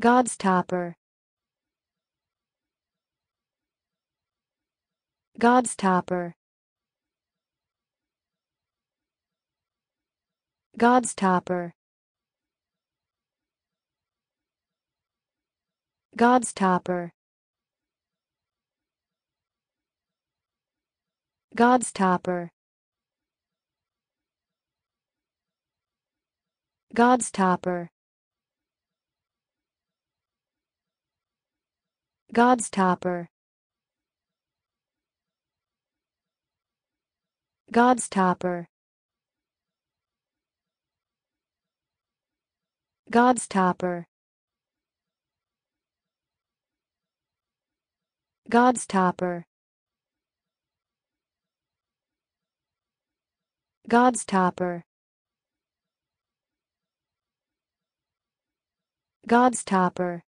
Godstopper Godstopper Godstopper Godstopper Godstopper Gobstopper. Gobstopper. Gobstopper. Gobstopper. Gobstopper. Gobstopper. Gobstopper.